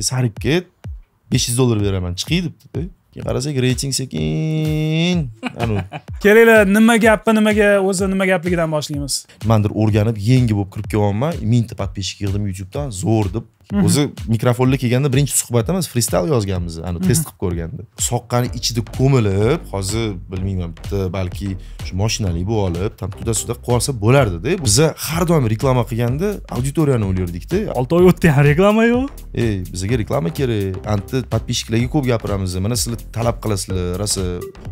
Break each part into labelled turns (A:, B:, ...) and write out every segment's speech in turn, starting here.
A: sarib ket besh yuz dollar beraman chiqiy debdi keyin qarasak reyting sekin anavi kelinglar nima gapi nimaga o'zi nima gapligidan boshlaymiz nimanidir o'rganib yangi bo'lib kirib kelyapman mingta подписчик yig'dim youtubedan zo'r deb o'zi mhmm. mikrofonlar kelganda birinchi suhbatimiz fristal yozganmiz ani test mhmm. qilib ko'rganda soqqani ichida ko'milib hozir bilmayman bitta balki shu moshinali bo'lib olib там туда сюда qilib olsa bo'lardida biza har doim reklama qilganda auditoriyani o'ylardikda olti oy o'tdi reklama yo'q ey bizaga reklama kerak anti подписчикlarga ko'p gapiramiz mana sizlar talab qilasizlar rosa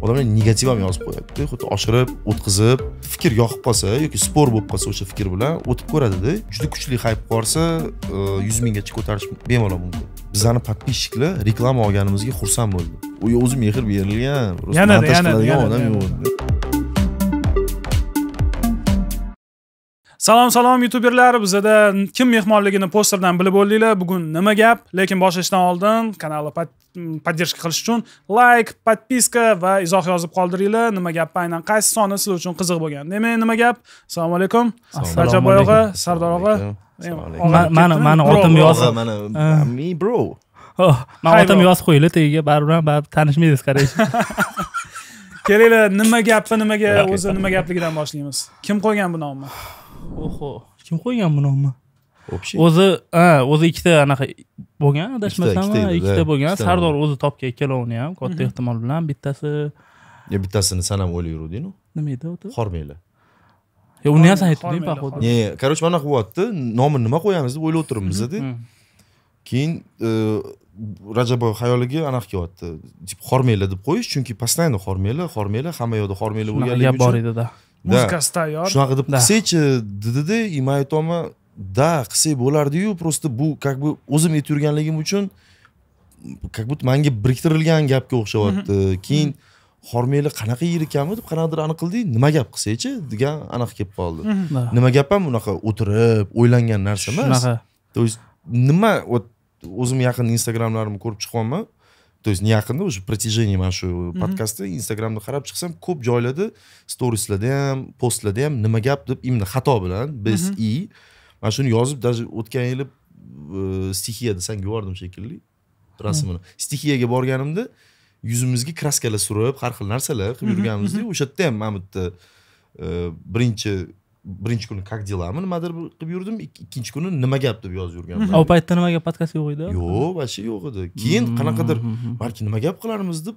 A: odamlar negativ ham yozib qo'yadida xuddi oshirib o'tkazib fikr yoqib qolsa yoki spor bo'lib qolsa o'sha fikr bilan o'tib ko'radida juda kuchli hayp qilib e, yuz minggacha ko'tarishni ko'tarish bemalol mumkin bizani подписчиklar reklama olganimizga xursand bo'ldi u o'zi mehr berilgan yanada yanada odam yo'q
B: Salom salom youtuberlar, bizada kim mehmonligini posterdan bilib bo'ldinglar Bugun nima gap? Lekin boshlashdan oldin kanalni poddержка qilish uchun layk like, подписка va izoh yozib qoldiringlar. Nima gap? Aynan qaysi soni sizlar uchun qiziq bo'lgan? Demak, nima gap? Assalomu alaykum. Rajaboy og'a, Sardor og'a. mani otim yozi mana me bro man otim
C: yoz qo'yilib tagiga baribir ham baribir tanishmaysiz qaraychi
B: kelinglar nima gapi nimaga o'zi nima gapligidan boshlaymiz kim qo'ygan bu nomni oho
C: kim qo'ygan bu nomni o'zi o'zi ikkita anaqa bo'lgan adashmasam ikkita bo'lgan sardor o'zi topgan ikkalovini ham katta ehtimol bilan bittasi
A: bittasini sanam o'ylab yuruvdingu nima edi qormanglar yo uni ham san aytdingda походу не короче mana qilyapti nomini nima qo'yamiz deb o'ylab o'tiribmizda bizda keyin rajab xayoliga anaqa kelyapti типа hormanglar deb qo'yish chunki постоянно hormanglar hormanglar hamma yoqda hormanglar bo'lganligi uchun bor edida muzika tayyor shunaqa deb qilsachi dedida и man aytyapman да qilsak bo'lardiyu просто bu как бы o'zim aytib yurganligim uchun как будто manga biriktirilgan gapga o'xshayapti keyin mm -hmm. hormanglar qanaqa yirikami deb qanaqadir anaqa qildik nima gap qilsangchi degan anaqa kelib qoldi mhm. nima gap ham unaqa o'tirib o'ylangan narsa emas shunaqa то есть nima вот o'zimni yaqin instagramlarimni ko'rib chiqyapman то есть не yaqinda уже протяжение mana shu mhm. podkastda instagramni qarab chiqsam ko'p joylarda storieslarda ham postlarda ham nima gap deb именно xato bilan biz mhm. i mana shuni yozib даже o'tgan yili e, stixiya desang yubordim shekilli rasmini stixiyaga borganimda yuzimizga kraskalar surib har xil narsalar qilib yurganmizda o'sha yerda ham mana bu yerda e, birinchi birinchi kuni как делами nimadir qilib yurdim ikkinchi kuni nima gap deb yozib yurganman u
C: paytda nima gap podkast yo'q edi yo'q вообще yo'q edi keyin qanaqadir balki nima gap
A: qilarmiz deb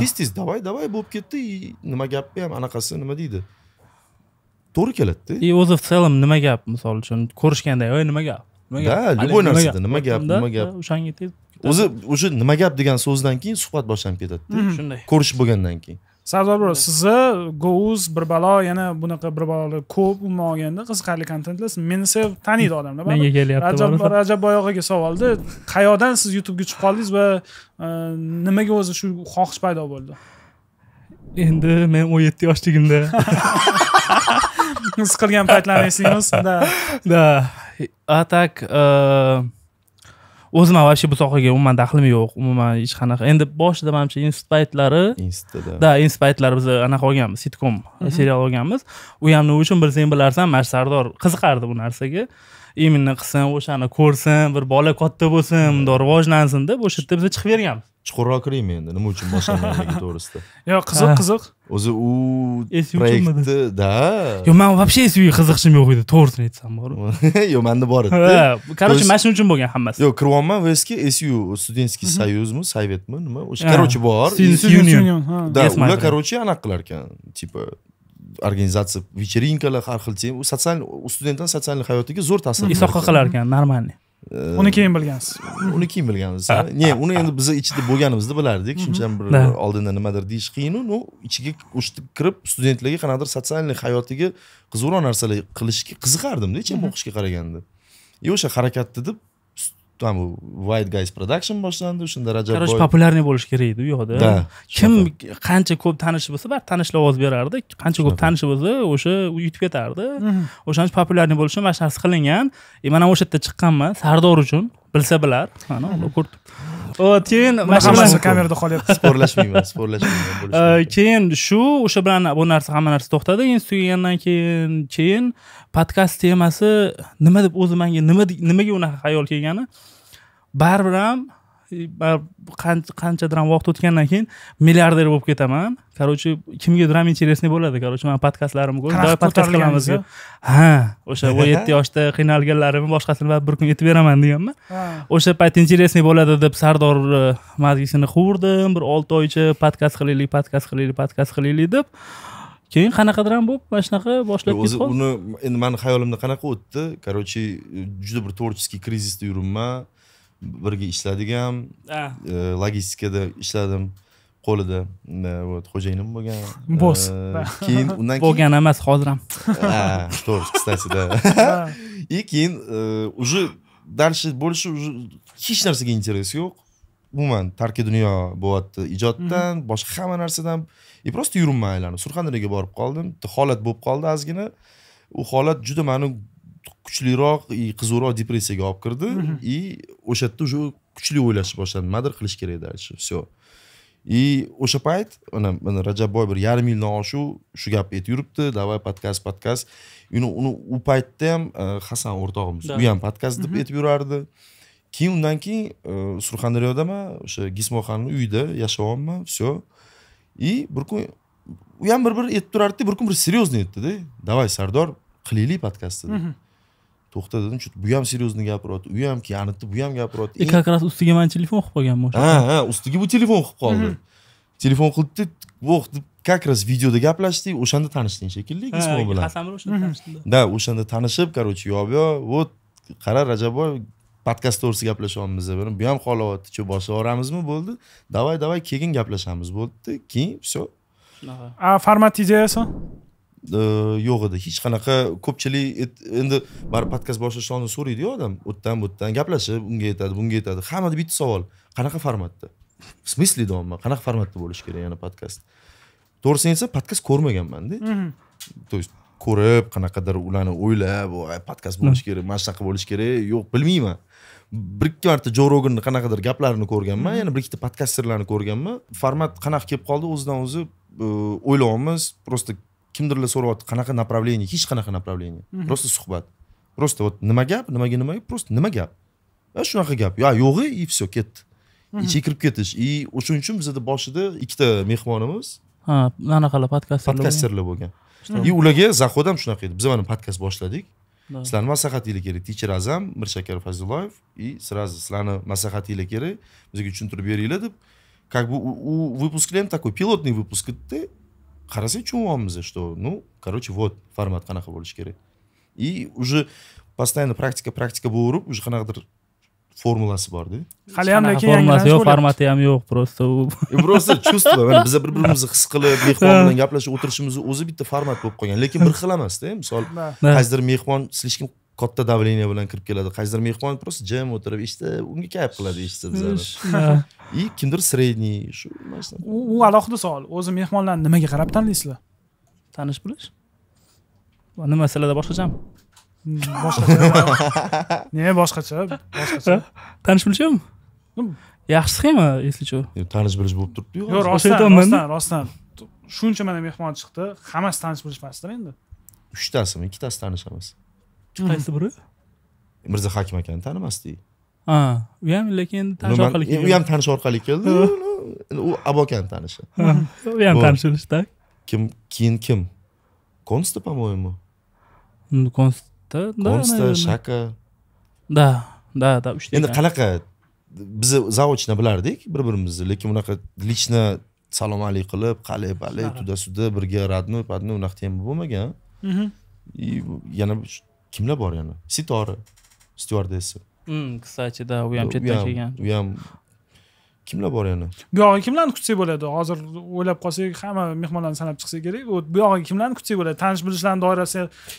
A: tez tez давай давай bo'lib ketdi и nima gapni ham anaqasi nima deydi
C: to'g'ri keladida и o'zi в целом nima gap misol uchun ko'rishganda ey nima gap
A: nima gap да любой narsada nima gap nima gap o'shanga tez o'zi уже nima gap degan so'zdan keyin suhbat boshlanib ketadida mm-hmm. Mm-hmm. shunday ko'rishib bo'lgandan keyin
B: sardor bro sizni gouz bir balo yana bunaqa bir balolar ko'p umuman olganda qiziqarli kontentlar meni sevib taniydi odamlar menga kelyapti rajab rajab boyog'iga savolda qayoqdan siz youtubega tushib qoldingiz va e, nimaga o'zi shu xohish paydo bo'ldi
C: endi men o'n yetti yoshligimda
B: siz qilgan paytlarni eslaymiz да
C: да а так o'zim вообще bu sohaga umuman daxlim yo'q umuman hech qanaqa endi boshida manimcha institut paytlari institutda да institut paytlari biz anaqa olganmiz sitkom mhm. serial olganmiz u ham nima uchun bilsang bilarsan mana sardor qiziqardi bu narsaga именно qilsin o'shani ko'rsin bir bola katta bo'lsin bundoq rivojlansin deb o'sha yerda biz chiqib berganmiz chuqurroq kiraymi endi nima uchun boshlaganligi to'g'risida yo'q qiziq qiziq
A: o'zi u proyektni да yo'q
C: man вообще svga qiziqishim yo'q edi to'g'risini aytsam
A: bor yo'q manda bor edi короче mana shuning uchun bo'lgan hammasi yo'q kiryapman vsk su studentskiy союзmi mhm. sovetmi nima o'sha короче bor да ular короче anaqa qilar ekan типа organizatsiya вечеринкалар har xil u sotsial studentlarni sotsial hayotiga zo'r ta'sir qilar ekan нормальный uni
B: keyin bilgansiz uni keyin
A: bilganmiz не uni endi biz ichida bo'lganimizda bilardik mhm. shuncha bir oldinda nimadir deyish qiyinu ну ichiga o'shtib kirib studentlarga qanaqadir sotsialniy hayotiga qiziqroq narsalar qilishga qiziqardimda chem mhm. o'qishga qaraganda и o'sha harakatni deb bu white guys production boshlandi shunda rajab короче
C: популярный bo'lish kerak edi u yoqda да kim qancha ko'p tanishi bo'lsa baribir tanishlar ovoz berardi qancha ko'p tanishi bo'lsa o'sha u yutib ketardi o'shani uchun популярный bo'lish uchun mana shu narsa qilingan и man ham o'sha yerda chiqqanman sardor uchun bilsa bilar mana ko'rdik keyin hammasi kamerada qolyapti sporlashmayman sporlashmayman keyin shu o'sha bilan bu narsa hamma narsa to'xtadi keyin tugagandan keyin keyin podkast temasi nima deb o'zi manga nima nimaga unaqa xayol kelgani baribir ham qanchadir ham vaqt o'tgandan keyin milliarder bo'lib ketaman короче kimgadir ham интересный bo'ladi короче mani podkastlarimni ko'rib doim podkast qilamiz ha o'sha o'n yetti yoshda qiynalganlarimni boshqasini baribir bir kun aytib beraman deganman o'sha payt интересный bo'ladi deb sardor e, mazgisini quvurdim bir olti oycha podkast qilaylik podkast qilaylik podkast qilaylik deb keyin qanaqadir ham bo'lib mana shunaqa boshlab o'zi uni
A: endi mani xayolimda qanaqa o'tdi короче juda bir творческий кризисda yuribman birga ishladik ham ah. e, logistikada ishladim qo'lida e, вот xo'jayinim bo'lgan bos e, keyin undan keyin bo'lgan emas hozir
C: ham
A: to'g'ri кстати да и keyin уже дальше больше уже hech narsaga interes yo'q umuman tarki dunyo bo'lyapti ijoddan boshqa hamma narsadan и просто yuribman aylanib surxondaryoga borib qoldim holat bo'lib qoldi ozgina u holat juda mani kuchliroq и qizuvroq depressiyaga olib kirdi mhm. и o'sha yerda уже kuchli o'ylashni boshladi nimadir qilish kerak дальше все и o'sha payt mana mana rajabboy bir yarim yildan oshuv shu gapni aytib yuribdi давай podkast podkast uni u paytda ham e, hasan o'rtog'imiz u ham podkast deb mhm. aytib yurardi keyin undan keyin e, surxondaryodaman o'sha gizmoxonni uyida yashayapman все и bir kun u ham bir bir aytib turardida bir kun bir серьезный aytdida давай sardor qilaylik podkastni to'xta dedim chut bu ham серьезный gapiryapti u ham yanitdi bu ham gapiryapti и как
C: раз ustiga mani telefon qilib qolganman o'sha ha
A: ha ustiga bu telefon qilib qoldi mhm. telefon qilibdi voh deb как раз videoda gaplashdik o'shanda tanishding shekilli ismoil bilan hasan o'shanda mhm. tanishdim да o'shanda tanishib короче yo вот qara rajabboy podkast to'g'risida gaplashyapmiz deb bu ham xolavotni что boshqa yuboramizmi bo'ldi давай давай keyin gaplashamiz bo'ldi keyin все а формат идеясы yo'q edi hech qanaqa ko'pchilik endi baribir podkast boshlashni so'raydiyu odam u yerdan bu yerdan gaplashib unga aytadi bunga aytadi hammada bitta savol qanaqa formatda в смысле deyapman qanaqa formatda bo'lishi kerak yana podkast to'g'risini aytsam podkast ko'rmaganmanda то mhm. есть ko'rib qanaqadir ularni o'ylab podkast bo'lishi mhm. kerak mana shunaqa bo'lishi kerak yo'q bilmayman bir ikki marta jo roganni qanaqadir gaplarini ko'rganman mhm. yana bir ikkita podkasterlarni ko'rganman format qanaqa kelib qoldi o'zidan o'zi o'ylayapmiz просто kimdirlar so'rayapti qanaqa направление hech qanaqa направление просто suhbat просто вот nima gap nimaga nima просто nima gap shunaqa gap yo yo'g'i и все ketdi ichiga kirib ketish и o'shaning uchun bizada boshida ikkita mehmonimiz ha
C: anaqalar podkast podkasterlar bo'lgan и
A: ularga заход ham shunaqa edi biz mana podkast boshladik sizlarni maslahatinglar kerak teacher azam mirshakar fayzullayev и сразу sizlarni maslahatinglar kerak bizga tushuntirib beringlar deb как бы у выпуск такой пилотный выпуск edida qarasa tushunyapmiz что ну короче вот format qanaqa bo'lishi kerak и уже постоянно praktika praktika bo'lverib уже qanaqadir formulasi borda ham lekin formulasi yo'q formati
C: ham yo'q просто просто чувство biza bir birimizni his qilib mehmon bilan
A: gaplashib o'tirishimizni o'zi bitta format bo'lib qolgan lekin bir xil emasda misol qaysidir mehmon слишком katta давление bilan kirib keladi qaysidir mehmon просто jim o'tirib eshitib unga gap qiladi eshitsa bizani и kimdir средний shu
B: u alohida savol o'zi mehmonlarni nimaga qarab tanlaysizlar tanish bilish va nima boshqachami hmm, boshqacha ne boshqacha boshqacha tanish yo'qmi
C: yaxshi sxema если что tanish bilish bo'lib turibdiyu
A: yo'q rostdan rostdan
B: rostdan shuncha mana mehmon chiqdi hammasi tanish bilish endi
A: uchtasimi ikkitasi tanish emas
B: qaysi
C: biri
A: mirza hakim akani tanimasdik
C: ha u ham lekin tanish orqali keldi u ham tanish
A: orqali keldi u abokani tanishi
C: u ham
A: tanishilishda kim keyin kim konsta по моему konsta konsta shaka да да да uchta endi qanaqa biz заочно bilardik bir birimizni lekin unaqa лично salom alik qilib qalay palay туда сюда birga radnoy подной unaqa ham bo'lmagan и mhm. yana kimlar bor yana sitora styuardessa
C: hmm, кстати да u ham chetdan kelgan
A: u ham kimlar bor yana
B: bu yog'iga kimlarni kutsak bo'ladi hozir o'ylab qolsak hamma mehmonlarni sanab chiqsa kerak bu yog'iga kimlarni kutsak bo'ladi tanish bilishlarni doirasi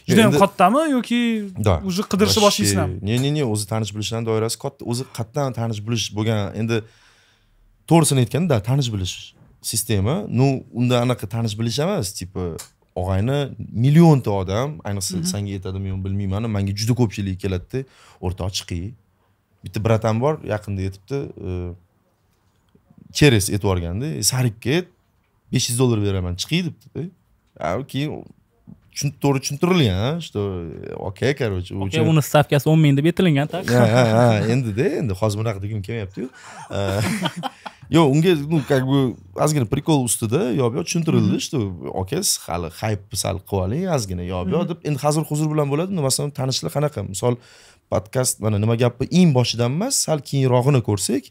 B: juda kattami yoki
A: да уже qidirishni boshlaysizlarmi не не не o'zi tanish bilishlarni doirasi katta o'zi qayerdan tanish bilish bo'lgan endi to'g'risini aytganda tanish bilish sistema ну unda anaqa tanish bilish emas типа og'ayni millionta odam ayniqsa mhm. senga yetadimi yo'qmi bilmayman manga juda ko'pchilik keladida o'rtoq chiqiy bitta bratam bor yaqinda yetibdi e, cheres aytib yuborganda e, sarib ket besh yuz dollar beraman chiqiy debdi e, keyin to'g'ri tushuntirilgan что okey короче окей uni
C: stavkasi o'n ming deb aytilgan так ha
A: endida endi hozir bunaqa degim kelmayaptiku yo'q unga ну как бы ozgina prikol ustida yob yo'q tushuntirildi что oka siz hali haypni sal qilib oling ozgina yob yo'q deb endi hozir huzur bilan bo'ladi masalan tanishlar qanaqa misol podkast mana nima gapni eng boshidan emas sal keyinrog'ini ko'rsak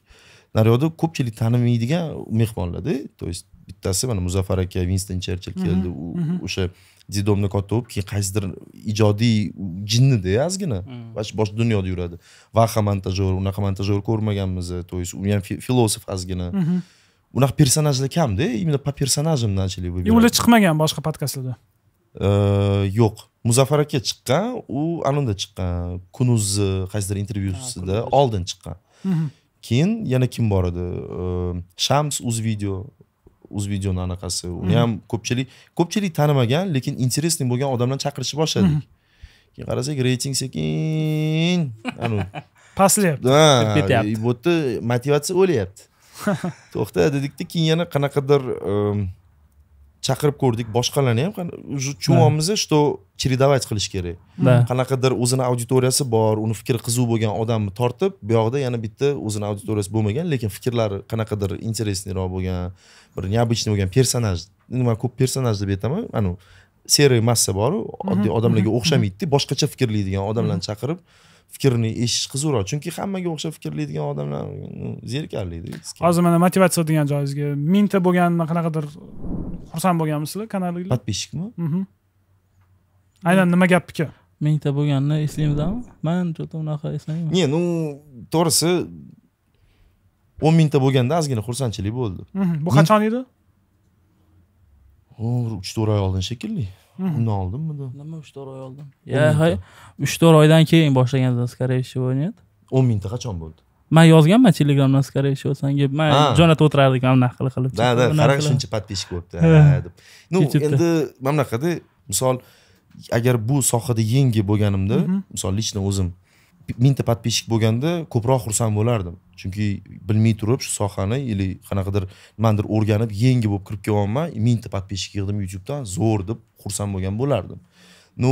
A: naryoqda ko'pchilik tanimaydigan mehmonlarda то есть bittasi mana muzaffar aka vinston cherchill keldi u o'sha детдомni katta bo'lib keyin qaysidir ijodiy jinnida ozgina hmm. boshqa dunyoda yuradi vaha montajyor unaqa montajyor ko'rmaganmiz то есть u ham filosof ozgina mhm. unaqa personajlar kamda именно по персонажам начали выбирать ular
B: chiqmagan boshqa podkastlarda
A: yo'q muzaffar aka chiqqan u anunda chiqqan kunuzni qaysidir intervyusida oldin chiqqan keyin yana kim bor edi shams uz video videoni anaqasi uni mm-hmm. ham ko'pchilik ko'pchilik tanimagan lekin интересный bo'lgan odamlar chaqirishni boshladik mm-hmm. keyin qarasak reyting sekin anavi pastlayapti ketyapti bu yerda motivatsiya o'lyapti to'xta dedikda keyin yana qanaqadir um, chaqirib ko'rdik boshqalarni ham tushunyapmiz что чередовать qilish kerak hmm. qanaqadir o'zini auditoriyasi bor uni fikri qiziq bo'lgan odamni tortib bu buyog'ida yana bitta o'zini auditoriyasi bo'lmagan lekin fikrlari qanaqadir интересныйroq bo'lgan bir необычный bo'lgan personaj nima ko'p personaj deb aytaman anavi серый massa boru oddiy odamlarga o'xshamaydida boshqacha fikrlaydigan odamlarni chaqirib fikrni eshitish qiziqroq chunki hammaga o'xshab fikrlaydigan odamlar zerikarli
B: hozir mana motivatsiya degan joyingizga mingta bo'lganda qanaqadir xursand bo'lganmisizlar kanalinglar подписчикmi mhm. aynan
C: nima gapniki mingta bo'lganini eslaymizami man что то unaqa eslamayman
A: не ну to'g'risi o'n mingta bo'lganda ozgina xursandchilik bo'ldi mhm. bu qachon edi uch to'rt oy oldin shekilli uni oldinmidi
C: nima uch to'rt oy oldin uch to'rt oydan keyin boshlagan zaskaraющий o'ynaydi o'n mingta qachon bo'ldi man yozganman telegramdan скорее senga man jo'natib o'tirardik mana bunaqa qilib да да qarang shuncha подписчик bo'libdi deb ну endi
A: mana bunaqada misol agar bu sohada yangi bo'lganimda misol лично o'zim mingta подписчик bo'lganda ko'proq xursand bo'lardim chunki bilmay turib shu sohani или qanaqadir nimanidir o'rganib yangi bo'lib kirib kelyapman mingta подписчик yig'dim youtubedan zo'r deb xursand bo'lgan bo'lardim ну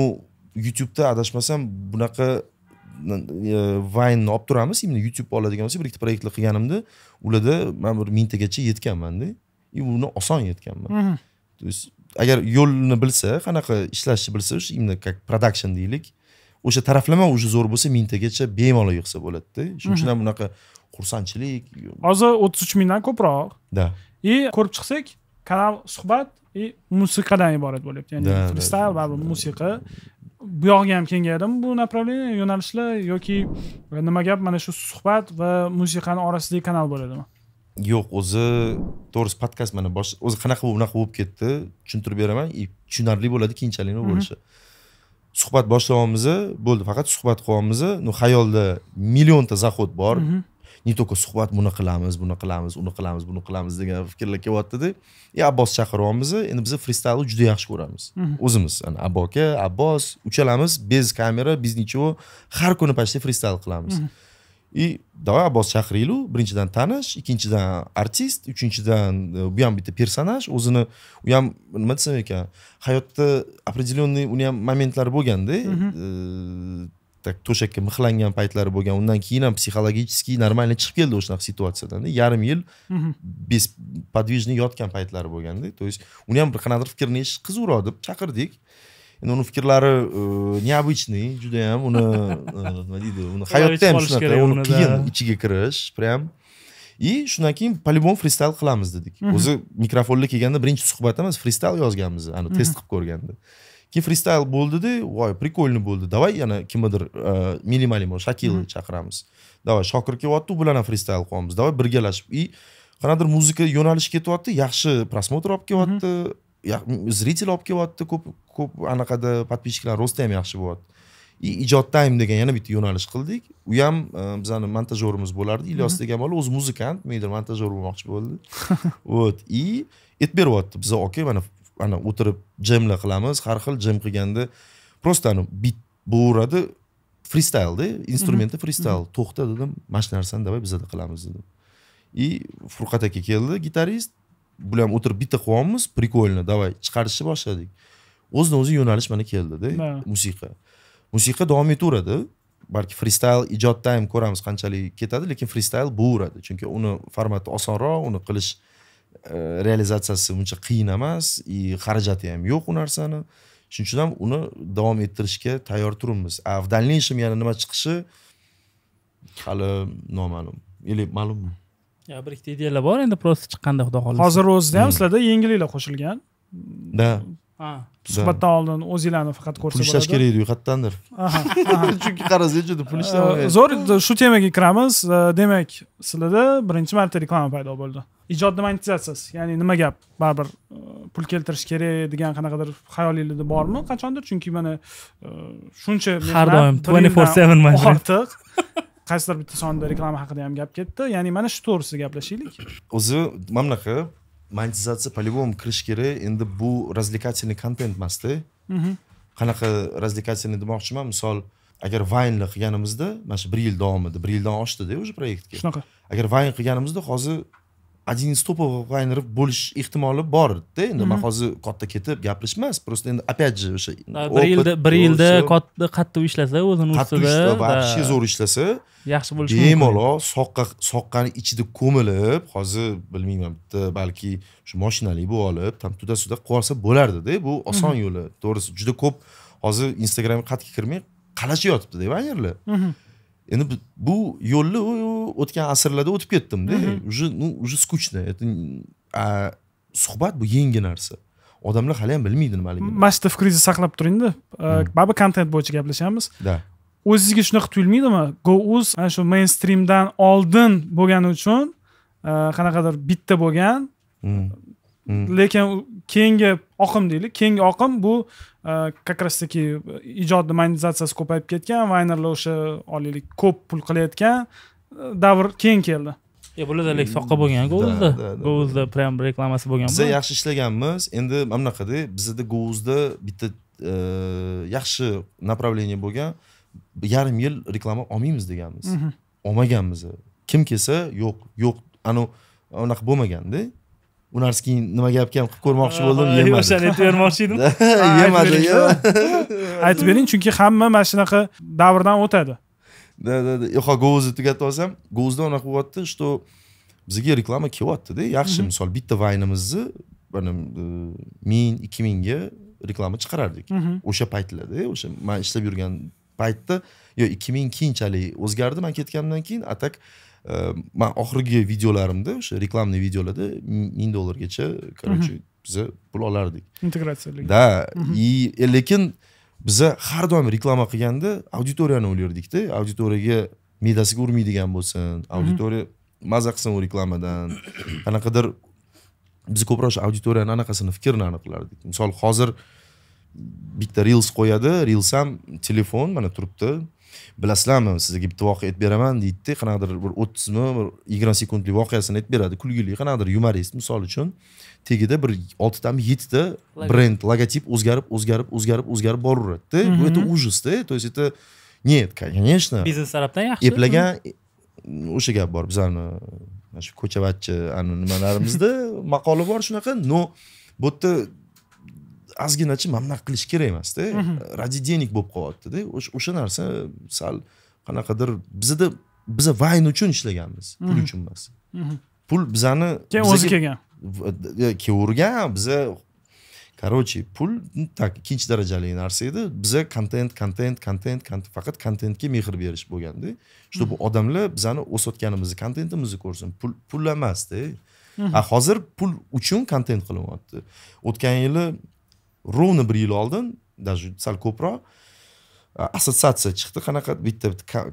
A: youtubeda adashmasam bunaqa e, vaynni olib turamiz именно youtube oladigan bo'lsak bir ikkita proyektlar qilganimda ularda man bir mingtagacha yetganmanda и uni oson yetganman то есть agar yo'lni bilsa qanaqa ishlashni bilsa именно как production deylik o'sha taraflama уже zo'r bo'lsa mingtagacha bemalol yig'sa bo'ladida shuning uchun ham bunaqa xursandchilik hozir o'ttiz uch mingdan ko'proq да и ko'rib chiqsak kanal suhbat и
B: musiqadan iborat bo'lyapti ya'ni freestyle baribir musiqa bu yog'iga ham kengayadimi bu направление yo'nalishlar yoki nima gap mana shu suhbat va musiqani orasidagi kanal bo'ladimi
A: yo'q o'zi to'g'risi podkast mana bosh o'zi qanaqa bunaqa bo'lib ketdi tushuntirib beraman и tushunarli bo'ladi keyinchalik nima mhm. bo'lishi suhbat boshlayapmiz bo'ldi faqat suhbat qilyapmiz ну xayolda millionta заход bor не mhm. только suhbat buni qilamiz buni qilamiz uni qilamiz buni qilamiz degan fikrlar kelyaptida и abbos chaqiryapmiz endi biz fristaylni juda yaxshi ko'ramiz mhm. o'zimiz abbo aka abbos uchalamiz без kamera без ничего har kuni почти fristayl qilamiz mhm. и давай abbos chaqiringlu birinchidan tanish ikkinchidan artist uchinchidan bu ham bitta personaj o'zini u ham nima desam ekan hayotda определенный uni ham momentlari bo'lganda так to'shakka mixlangan paytlari bo'lgan undan keyin ham psixologicheskiy нормально chiqib keldi o'shanaqa situatsiyadan yarim yil без yotgan paytlari bo'lganda то есть uni ham bir qanaqadir fikrini eshitqiz deb chaqirdik endi uni fikrlari необычный judayam uni nima deydi uni hayotda ham shunaqa uni qiyin ichiga kirish прям и shundan keyin по любому freestyle qilamiz dedik o'zi mhm. mikrofonga kelganda birinchi suhbat emas freestyle yozganmiz ani test qilib ko'rganda keyin freestyle bo'ldida voy прикольный bo'ldi давай yana kimnidir uh, minimalimo shakilni chaqiramiz mhm. давай shokir kelyapti u bilan ham freestyle qilyapmiz давай birgalashib и qanaqadir muzika yo'nalishi ketyapti yaxshi просмотр olib kelyapti zritel olib kelyapti ko'p ko'p anaqada подписчиklar rosti ham yaxshi bo'lyapti и ijod time degan yana bitta yo'nalish qildik u ham e, bizani montajyorimiz bo'lardi ilyos degan bola o'zi muzikant men montajyor bo'lmoqchi bo'ldi вот и aytib beryapti biza okey mana ana o'tirib jemla qilamiz har xil jem qilganda просто bit bo'radi fristaylda instrumenti fristayl to'xta dedim mana shu narsani давай bizada qilamiz dedim и furqat aka keldi gitarist bular ham o'tirib bitta qilyapmiz прикольно давай chiqarishni boshladik o'zidan o'zi yo'nalish mana keldida musiqa musiqa davom etaveradi balki freestyle ijodda ham ko'ramiz qanchalik ketadi lekin freestyle bo'laveradi chunki uni formati osonroq uni qilish e, realizatsiyasi uncha qiyin emas и xarajati ham yo'q u narsani shuning uchun ham uni davom ettirishga tayyor turibmiz a в дальнейшем yana nima chiqishi hali noma'lum или ma'lummi
C: bir ikkita
B: ideyalar bor endi просто chiqqanda xudo xohlasa hozir o'zida ham sizlarda yangiliklar qo'shilgan
A: да ha suhbatdan
B: oldin o'zinglarni faqat ko'rsa pul ishlash kerak edi qayerdandir
A: chunki qarasak juda pul ishlamayapti zo'r
B: shu temaga kiramiz demak sizlarda birinchi marta reklama paydo bo'ldi ijodni monetizatsiyasi ya'ni nima gap baribir e, pul keltirish kerak degan qanaqadir xayolinglarda bormi qachondir chunki mana e, shuncha har doim twenty four seven ortiq qaysidir bitta sonda reklama haqida ham gap ketdi ya'ni mana shu to'g'risida gaplashaylik
A: o'zi mana bunaqa monetizatsiya по любому kirishi kerak endi bu развлекательный kontent emasda qanaqa развлекательный demoqchiman misol agar vaynni qilganimizda mana shu bir yil davomida bir yildan oshdida уже proyektga shunaqa agar vayn qilganimizda hozir одинистопов ayirib bo'lish ehtimoli borda endi man hozir katta ketib gapirish emas просто endi опять же o'sha bir yilda bir yilda
C: katta qattiq ishlasa o'zini ustida вообще zo'r
A: ishlasa yaxshi bo'lishi mumkin bemalol soqqa soqqani ichida ko'milib hozir bilmayman bitta balki shu moshinali bo'lib olib там туда сюда qilib olsa bo'lardida bu oson yo'li to'g'risi juda ko'p hozir instagramga kirmay qalashib yotibdida vaynerlar endi bu yo'lni o'tgan asrlarda o'tib ketdimda уже ну уже скучно это suhbat bu yangi narsa odamlar hali ham bilmaydi nimaligini
B: mana shu fikringizni saqlab turingda э, baribir kontent bo'yicha gaplashamiz да o'zizga shunaqa tuyulmaydimi go uz ana shu mainstreamdan oldin bo'lgani uchun э, qanaqadir bitta bo'lgan lekin keyingi oqim deylik keyingi oqim bu e, как раз таки ijodni monetizatsiyasi ko'payib ketgan vaynerlar o'sha olaylik ko'p pul qilayotgan e, davr keyin keldi
A: yo e, bularda lek soqqa bo'lgan google'da google'da prям reklamasi bo'lgan biz yaxshi ishlaganmiz endi mana bunaqada bizada google'da bitta yaxshi направление bo'lgan yarim yil reklama olmaymiz deganmiz olmaganmiz kim kelsa yo'q yo'q anavi anaqa bo'lmaganda u narsa keyin nima gap ekan qilib ko'rmoqchi bo'ldim yemadi o'shani aytib bermoqchi edim yemadi aytib bering chunki hamma mana shunaqa davrdan o'tadi да да да yo gouzni tugatib olsam gouzda unaqa bo'lyapti что bizga reklama kelyaptida yaxshi mhm. misol bitta vaynimizni e, ming ikki mingga reklama chiqarardik mhm. o'sha paytlarda e, o'sha man ishlab yurgan paytda yo ikki ming keyinchalik o'zgardi man ketganimdan keyin а так Э, man oxirgi videolarimda o'sha reklamniy videolarda ming dollargacha короче biza pul olardik integratsiyalik да и э, lekin biza har doim reklama qilganda auditoriyani o'ylardikda auditoriyaga me'dasiga urmaydigan bo'lsin auditoriya maza qilsin u reklamadan qanaqadir biz ko'proq shu auditoriyani anaqasini fikrini aniqlardik misol hozir bitta reels qo'yadi reels ham telefon mana turibdi bilasizlarmi sizga bitta voqea aytib beraman deydida qanaqadir bir o'ttizmi bir yigirma sekundlik voqeasini aytib beradi kulgili qanaqadir yumorist misol uchun tagida bir oltitami yettita brend logotip o'zgarib o'zgarib o'zgarib o'zgarib boraveradida bu это mhm. ужасда то есть это нет конечно biznes tarafdan yaxshi eplagan o'sha gap bor bizlarni shu ko'chavatchi nimalarimizda maqoli bor shunaqa но bu yerda ozginachi mamnaq qilish kerak emasda ради денег bo'lib qolyaptida o'sha narsa sal qanaqadir bizada biza vayn uchun ishlaganmiz pul uchun emas pul bizani keyin o'zi kelgan e, kelavergan biza короче pul так ikkinchi darajali narsa edi biza kontent kontent kontent faqat kontentga mehr berish bo'lganda чтобы odamlar bizani o'sayotganimizni kontentimizni ko'rsin pul pul emasda hozir pul uchun kontent qilinyapti o'tgan yili ровно bir yil oldin даже sal ko'proq assotsiatsiya chiqdi qanaqa bitta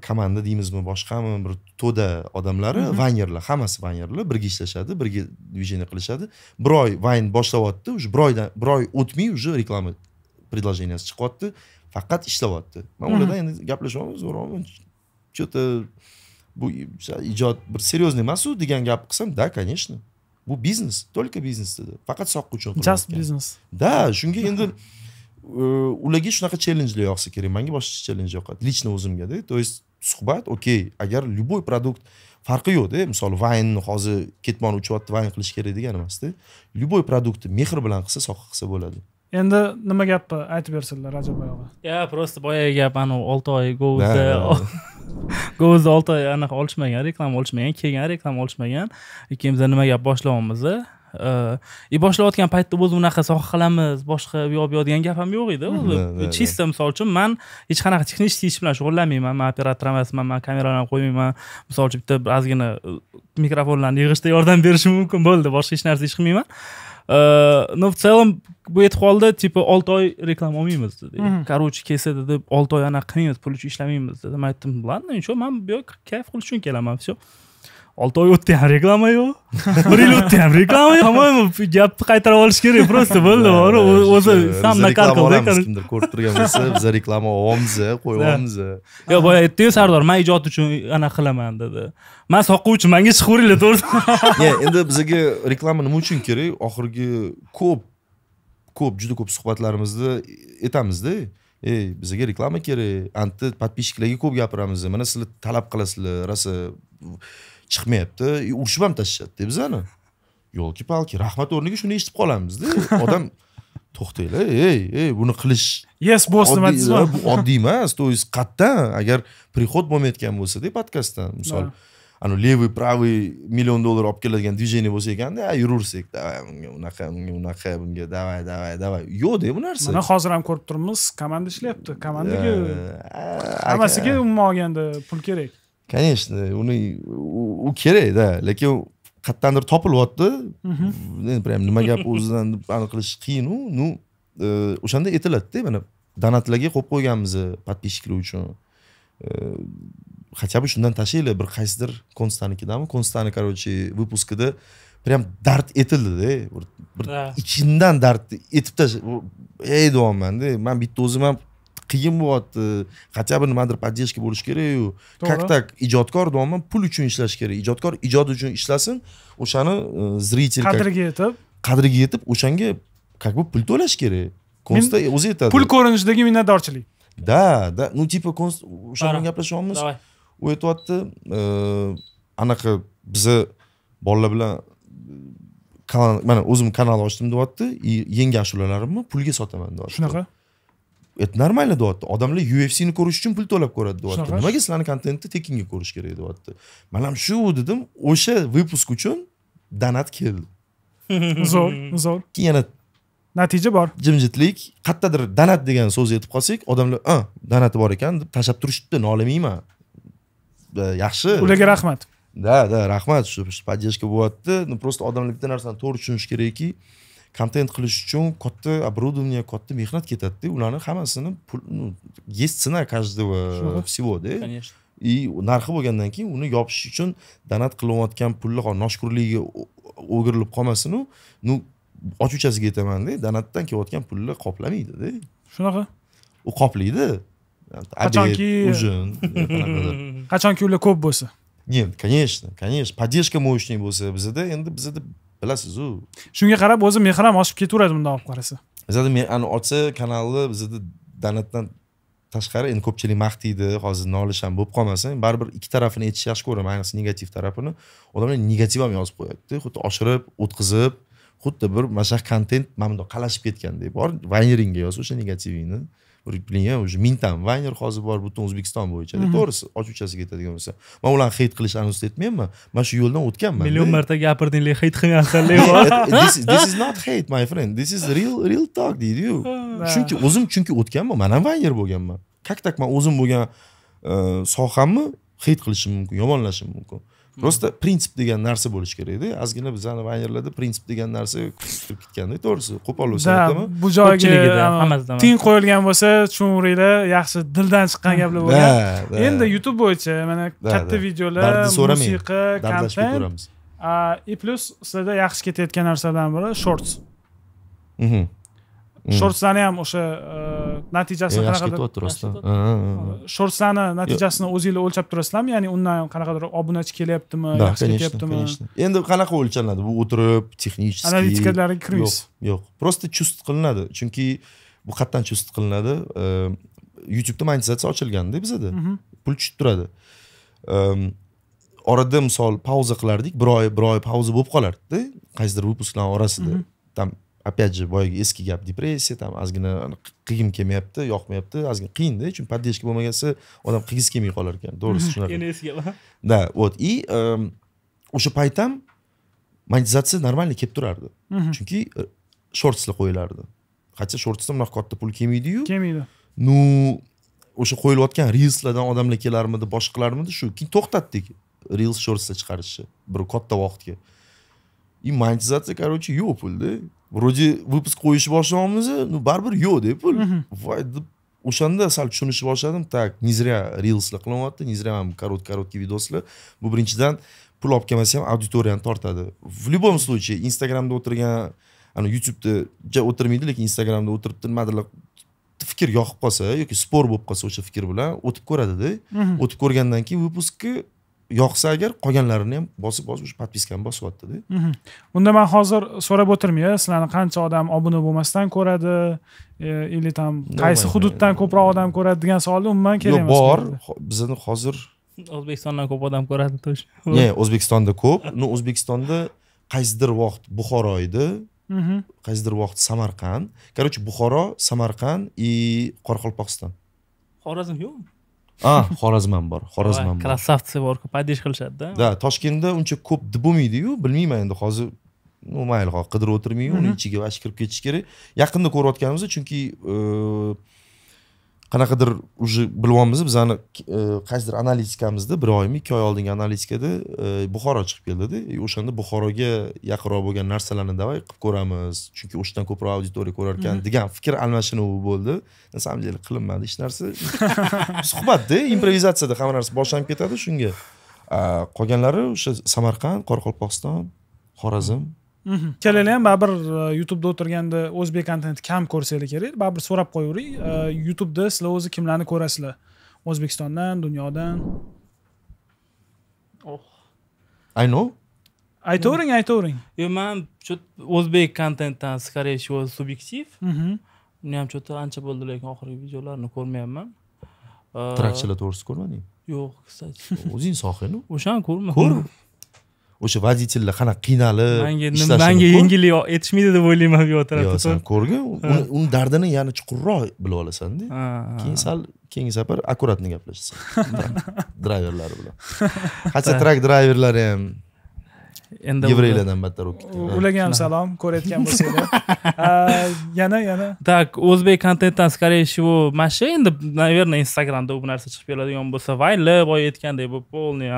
A: komanda deymizmi boshqami bir to'da odamlari vaynerlar mhm. hammasi vaynerlar birga ishlashadi birga движение qilishadi bir oy vayn boshlayapti уже bir oydan bir oy o'tmay уже reklama предложенияsi chiqyapti faqat ishlayapti man ular bilan endi gaplashyapmiz что то bu ijod bir серьезный emasu degan gap qilsam да конечно bu biznes только biznes dedi faqat soqqa uchun just biznes да shunga endi e, ularga shunaqa chellenjlar yoqsa kerak manga boshqacha chellenj yoqadi лично o'zimgada то есть suhbat okey agar любой produkt farqi yo'qda misol vaynni hozir ketmon uchyapti vayn qilish kerak degani emasda любой produktni mehr bilan qilsa soqqa qilsa bo'ladi
B: endi nima gapni aytib bersinlar rajab og'a
C: yo просто boyagi gap anavi olti oy govda govda olti oy anaqa olishmagan reklama olishmagan kelgan reklama olishmagan ikkimiz nima gap boshlayapmiz и e, boshlayotgan paytda o'zi unaqa soha qilamiz boshqa u yoq bu yoq degan gap ham yo'q edi o'zi чисто misol uchun man hech qanaqa технический ish bilan shug'ullanmayman man operator emasman man kameralarni qo'ymayman misol uchun bitta ozgina e, mikrofonlarni yig'ishda yordam berishim mumkin bo'ldi boshqa hech narsa ish qilmayman Э, но в целом bu aytib qoldi типа olti oy reklama olmaymiz dedi короче kesadi deb olti oy anaqa qilmaymiz pul uchun ishlamaymiz dedi man aytdim ладно ничего man bu yoqqa kayf qilish uchun kelaman все oy o'tdi ham reklama yo'q bir yil o'tdi ham reklama yo'q по-моему gapni qaytarib olish kerak просто bo'ldi o'zi сам накал qildi kimdir ko'rib turgan
A: bo'lsa biza reklama olyapmiz qo'yib olyapmiz
C: yo'q boya aytdiyu sardor man ijod uchun anaqa qilaman dedi
A: man soquvchi manga ish qilaveringlar to'g'risi endi bizaga reklama nima uchun kerak oxirgi ko'p ko'p juda ko'p suhbatlarimizda aytamizda ey bizaga reklama kerak anti подписчикlarga ko'p gapiramiz mana sizlar talab qilasizlar rosa chiqmayapti e, urishib ham tashlashyapti bizani yo'lki palki rahmat o'rniga shuni eshitib qolamizda odam to'xtanglar ey ey buni qilish yes bos nima deysizmi bu oddiy emas то есть qayerdan agar приход bo'lmayotgan bo'lsada podkastdan misol anavi левый правый million dollar olib keladigan движение bo'lsa ekanda yuraversak давай bunga unaqa bunga unaqa bunga давай давай давай yo'qda bu narsa mana hozir ham ko'rib turibmiz komanda ishlayapti komandaga hammasiga
B: umuman olganda pul kerak
A: конечно uni u kerak да lekin qayerdandir topilyapti endi прям nima gap o'zidan aniq qilish qiyinu ну o'shanda aytiladida mana donatlarga qo'yib qo'yganmiz подписчиклар uchun хотя бы shundan tashlanglar bir qaysidir konstanikidami konstani короче выпускida прям dard etildida bir ichimdan dard etib tash ey deyapmanda man bitta o'zim ham qiyin bo'lyapti хотя бы nimadir поддержка bo'lishi kerakku как так ijodkor deyapman pul uchun ishlash kerak ijodkor ijod uchun ishlasin o'shani зритель e, qadriga yetib qadriga yetib o'shanga как бы pul to'lash kerak konsta o'zi aytadi pul
B: ko'rinishidagi minnatdorchilik
A: да да ну типа o'sha bilan gaplashyapmiz u aytyapti e, anaqa biza bolalar bilan e, mana o'zim kanal ochdim deyapti и yangi ashulalarimni pulga sotaman deyapti shunaqa это нормально deyapti odamlar ufcni ko'rish uchun pul to'lab ko'radi deyapti nimaga sizlarni kontentni tekinga ko'rish kerak deyapti man ham shu dedim o'sha выпуск uchun donat keldi
B: zo'r zo'r keyin
A: yana natija bor jimjitlik qayerdadir donat degan so'zni aytib qolsak odamlar a donati bor ekan deb tashlab turishibdi nolimayman yaxshi ularga rahmat да да rahmat shu поддержка bo'lyapti просто odamlar bitta narsani to'g'ri tushunishi kerakki kontent qilish uchun katta оборудование katta mehnat ketadida ularni hammasini pul есть цена каждого всегоda и narxi bo'lgandan keyin uni yopish uchun donat qilinayotgan pulni noshukurligi o'girilib qolmasinu ну ochuvchasiga aytamanda donatdan kelayotgan pulni qoplamaydida shunaqa u qoplaydi qachonki ужин e, qachonki ular ko'p bo'lsa нет конечно конечно поддержка мощный bo'lsa bizada endi bizada bilasizu
B: shunga qarab o'zi mehr ham oshib ketaveradi bundoq olib qarasa
A: bizada men ani ochsa kanalni bizada danatdan tashqari endi ko'pchilik maqtaydi hozir nolish ham bo'lib qolmasin baribir ikki tarafini aytishni yaxshi ko'raman ayniqsa negativ tarafini odamlar negativ ham yozib qo'yadida xuddi oshirib o'tkazib xuddi bir mana shunaqa kontent mana bundoq qalashib ketgandek bor vayneringga yoz o'sha negativingni ham уже mingtami vayner hozir bor butun o'zbekiston bo'yicha e, mhm. to'g'risi ochuvchasiga ketadigan bo'lsa man ularni heyt qilish anons aytmayapman man shu yo'ldan o'tganman million
C: marta gapirdinglar heyt qilgansanlar
A: this is not hate my friend this is real real talk deydiyu ah. chunki o'zim chunki o'tganman man ham vayner bo'lganman как так man o'zim bo'lgan e, sohamni heyt qilishim mumkin yomonlashim mumkin просто prinsip degan narsa bo'lishi kerakda ozgina bizani vaynerlarda prinsip degan narsa kuchtirib ketganda to'g'risi qo'polroq sanadimi bu joyiga teng
B: qo'yilgan bo'lsa tushunaveringlar yaxshi dildan chiqqan gaplar bo'lgan endi youtube bo'yicha mana katta videolar musiqa kontent ko'ramiz и e plyus sizlarda yaxshi ketayotgan narsalardan biri shorts
A: mhm. Mm.
B: shortslarni ham o'sha e, natijasini e, qanaqadir ketyapti rosta shortslarni natijasini o'zinglar o'lchab turasizlarmi ya'ni undan qanaqadir obunachi kelyaptimi yaxshi kelyaptimi
A: endi qanaqa o'lchanadi bu o'tirib texnicheskiy analitikalarga kirmaysiz yo'q просто чувств qilinadi chunki bu qayerdan чувств qilinadi e, youtubeda monetizatsiya ochilganda bizada mhm. pul tushib turadi orada misol pauza qilardik bir oy bir oy pauza bo'lib qolardida qaysidir выпускlarni orasida там mhm. опять же boyagi eski gap depressiya там ozgina qiyim kelmayapti yoqmayapti ozgina qiyinda chunki поддержка bo'lmagansa odam qilgisi kelmay qolar ekan to'g'risi shunaqa yana eski gap да вот и o'sha payt ham monetizatsiya нормально kelib turardi chunki э, shortslar qo'yilardi хотя shortsda bunaqa katta pul kelmaydiyu kelmaydi ну o'sha qo'yilayotgan reelslardan odamlar kelarmidi boshqalarmidi shu keyin to'xtatdik reels shortslar chiqarishni bir katta vaqtga и monetizatsiya короче yo'q pulda вроде выпуск qo'yishni boshlayapmiz ну baribir yo'qda pul voy deb o'shanda sal tushunishni boshladim так не зря reelslar qilinyapti не зря ham короткий короткий видосlar bu birinchidan pul olib kelmasa ham auditoriyani tortadi в любом случае instagramda o'tirgan ana youtubeda o'tirmaydi lekin instagramda o'tiribdi nimadirlar fikr yoqib qolsa yoki spor bo'lib qolsa o'sha fikr bilan o'tib ko'radida o'tib ko'rgandan keyin выпускni yoqsa agar qolganlarini ham bosib bosib o'sha подпискаni bosyaptida
B: mhm. unda man hozir so'rab o'tirmay sizlarni qancha odam obuna bo'lmasdan ko'radi или e, там qaysi hududdan ko'proq odam ko'radi degan savolni umuman kerak emas bor
A: bizani hozir
C: o'zbekistondan ko'p odam ko'radi точно не
A: o'zbekistonda ko'p но o'zbekistonda qaysidir vaqt buxoro edi mhm. qaysidir vaqt samarqand короче buxoro samarqand и qoraqalpog'iston xorazm yo'qmi a xorazm ham bor xorazm ham bor
C: красавцы borku поддержка qilishadida
A: да toshkentda uncha ko'p bo'lmaydiyu bilmayman endi hozir ну mayli hozir qidirib o'tirmayman uni ichiga vash kirib ketish kerak yaqinda ko'rayotganimiz chunki э, qanaqadir уже bilyapmiz bizani e, qaysidir analitikamizda bir oymi ikki oy oldingi analitikada e, buxoro chiqib keldida e, o'shanda buxoroga yaqinroq bo'lgan narsalarni давай qilib ko'ramiz chunki o'shadan ko'proq auditoriya ko'rar ekan degan fikr almashinuvi bo'ldi на самом деле qilinmadi hech narsa suhbatda improvizatsiyada hamma narsa boshlanib ketadi shunga qolganlari o'sha samarqand qoraqalpog'iston xorazm
B: ikkala ham baribir e, youtubeda o'tirganda o'zbek kontenti kam ko'rsanglar kerak baribir so'rab qo'yavering e, youtubeda sizlar o'zi kimlarni ko'rasizlar o'zbekistondan dunyodan oh i know aytavering aytavering
C: yo'q man o'zbek kontentdan скорее всего subyektiv mhmm. uni ham что то ancha bo'ldi lekin oxirgi videolarini ko'rmayapman trakchilar
A: to'g'risida ko'rmading yo'q кстати o'zing sohini o'shani ko'rma ko'r o'sha водительlar qanaqa qiynalib manga manga yengillik
C: yetishmaydi deb o'ylayman bu tarafda yo'q san ko'rgin
A: uni dardini yana chuqurroq bilib olasanda keyin sal keyingi safar аккуратно gaplashasan drayverlar bilan хотя trak drayverlari ham endi yevreylardan battar bo'lib ketgan ularga ham
B: salom ko'rayotgan bo'lsanglar yana yana
C: так o'zbek kontentdan скорее всего mana shu endi наверное instagramda bu narsa chiqib keladigan bo'lsa vaylib boya aytgandek bu полный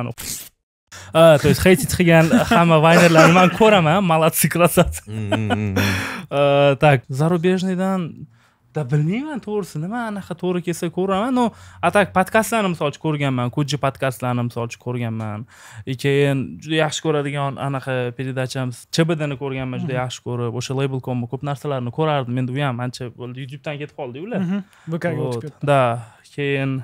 C: то есть hate qilgan hamma vaynerlarni man ko'raman молодцы красавцы э, так зарубежныйdan да bilmayman to'g'risi nima anaqa to'g'ri kelsa ko'raman ну а так подкастlarni misol uchun ko'rganman kuji podkastlarni misol uchun ko'rganman и keyin juda yaxshi ko'radigan anaqa передачamiz chbdni ko'rganman juda yaxshi ko'rib o'sha label komni ko'p narsalarni ko'rardim endi u ham ancha bo'ldi youtubedan ketib qoldiyu ular да keyin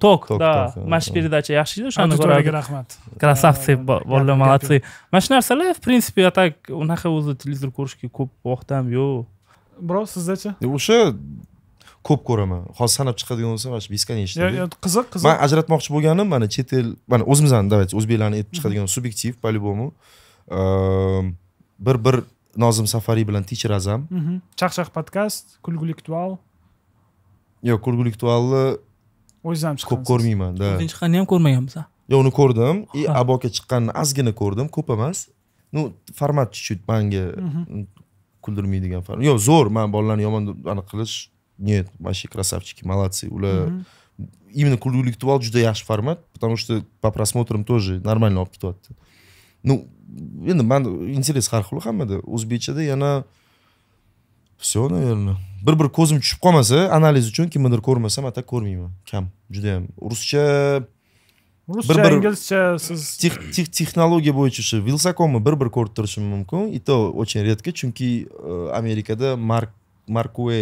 C: ток да mana shu передача yaxshi edi auditoriyaga rahmat красавцы bolalar молодцы mana shu narsalar в принципе а так unaqa o'zi televizor ko'rishga ko'p vaqtim yo'q
A: birov sizdachi o'sha ko'p ko'raman hozir sanab chiqadigan bo'lsam mana shu бесконечно eshitdim qiziq qiziq man ajratmoqchi bo'lganim mana chet el mana o'zimizdan давайте o'zbeklarni aytib chiqadigan subyektiv по любому bir bir nozim safariy bilan teacher azam
B: chaqshaq podkast kulgulik tual
A: yo'q kulgulik tualni o'ziz ham ko'p ko'rmayman да o'zing chiqqanini ham ko'rmaganmiz yo'q uni ko'rdim и aboka chiqqanini ozgina ko'rdim ko'p emas ну format чуть чуть manga mhm. kuldirmaydigan format yo'q zo'r man bolalarni yomon anaqa qilish нет вообще красавчики молодцы ular именно oldi juda yaxshi format потому что по просмотрам тоже нормально olib ketyapti ну endi man интерес har xil hammada o'zbekchada yana все наверное bir bir ko'zim tushib qolmasa analiz uchun kimnidir ko'rmasam atak ko'rmayman kam judayam ruscha ruscha bir, bir inglizcha siz texnologiya bo'yicha o'sha vilsakomni bir bir ko'rib turishim mumkin и то очень редко chunki e, amerikada mark markue